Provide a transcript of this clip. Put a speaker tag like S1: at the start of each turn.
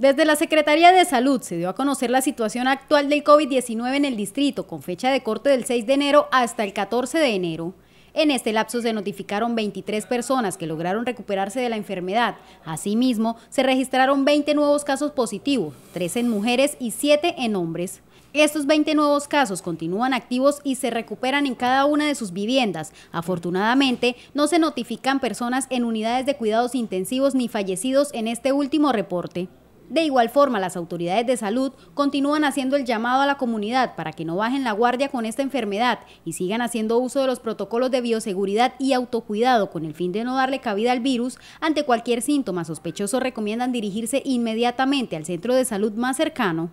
S1: Desde la Secretaría de Salud se dio a conocer la situación actual del COVID-19 en el distrito, con fecha de corte del 6 de enero hasta el 14 de enero. En este lapso se notificaron 23 personas que lograron recuperarse de la enfermedad. Asimismo, se registraron 20 nuevos casos positivos, 3 en mujeres y 7 en hombres. Estos 20 nuevos casos continúan activos y se recuperan en cada una de sus viviendas. Afortunadamente, no se notifican personas en unidades de cuidados intensivos ni fallecidos en este último reporte. De igual forma, las autoridades de salud continúan haciendo el llamado a la comunidad para que no bajen la guardia con esta enfermedad y sigan haciendo uso de los protocolos de bioseguridad y autocuidado con el fin de no darle cabida al virus. Ante cualquier síntoma sospechoso recomiendan dirigirse inmediatamente al centro de salud más cercano.